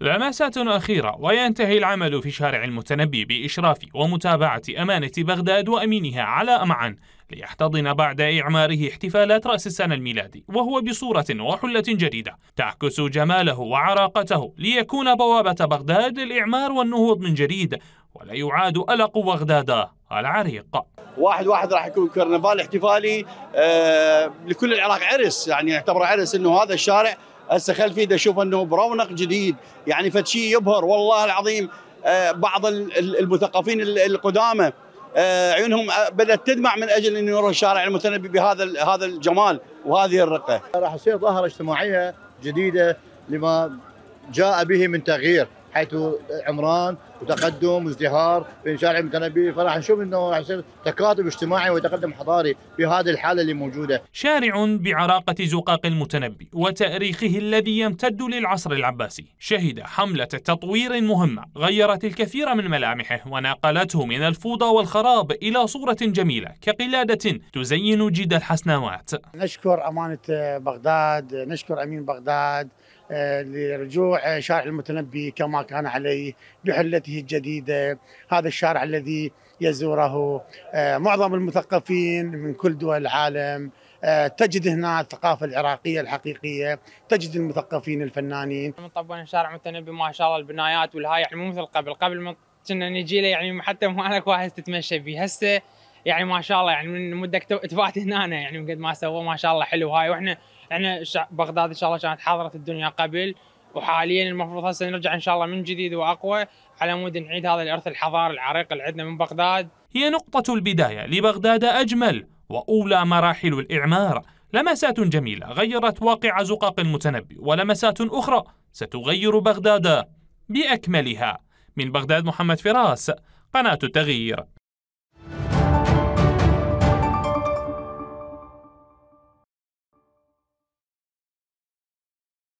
لمسات أخيرة وينتهي العمل في شارع المتنبي بإشراف ومتابعة أمانة بغداد وأمينها على أمعن ليحتضن بعد إعماره احتفالات رأس السنة الميلادي وهو بصورة وحلة جديدة تعكس جماله وعراقته ليكون بوابة بغداد للإعمار والنهوض من جديد ولا يعاد ألق بغداد العريق واحد واحد راح يكون كرنفال احتفالي آه لكل العراق عرس يعني يعتبر عرس انه هذا الشارع هسه خلفي دا اشوف انه برونق جديد يعني فشي يبهر والله العظيم آه، بعض المثقفين القدامى آه، عيونهم آه، بدات تدمع من اجل ان يروح الشارع المتنبي بهذا هذا الجمال وهذه الرقه. راح تصير ظاهره اجتماعيه جديده لما جاء به من تغيير حيث عمران وتقدم وازدهار في شارع المتنبي فراح نشوف انه راح يصير تكاتف اجتماعي وتقدم حضاري في هذه الحاله اللي موجوده. شارع بعراقه زقاق المتنبي وتاريخه الذي يمتد للعصر العباسي، شهد حمله تطوير مهمه غيرت الكثير من ملامحه ونقلته من الفوضى والخراب الى صوره جميله كقلاده تزين جد الحسناوات. نشكر امانه بغداد، نشكر امين بغداد آه، لرجوع شارع المتنبي كما كان عليه بحله بنيته الجديدة هذا الشارع الذي يزوره آه، معظم المثقفين من كل دول العالم آه، تجد هنا الثقافة العراقية الحقيقية تجد المثقفين الفنانين طبعا شارع متنبي ما شاء الله البنايات والهاي يعني مو مثل قبل قبل كنا نجي له يعني حتى مو انا واحد تتمشى به هسه يعني ما شاء الله يعني من مدة تفات هنا يعني من قد ما سووه ما شاء الله حلو هاي واحنا احنا بغداد ان شاء الله كانت حاضره الدنيا قبل وحاليا المفروض هسه نرجع ان شاء الله من جديد واقوى على مود نعيد هذا الارث الحضاري العريق اللي عندنا من بغداد. هي نقطة البداية لبغداد اجمل واولى مراحل الاعمار. لمسات جميلة غيرت واقع زقاق المتنبي ولمسات أخرى ستغير بغداد بأكملها من بغداد محمد فراس قناة التغيير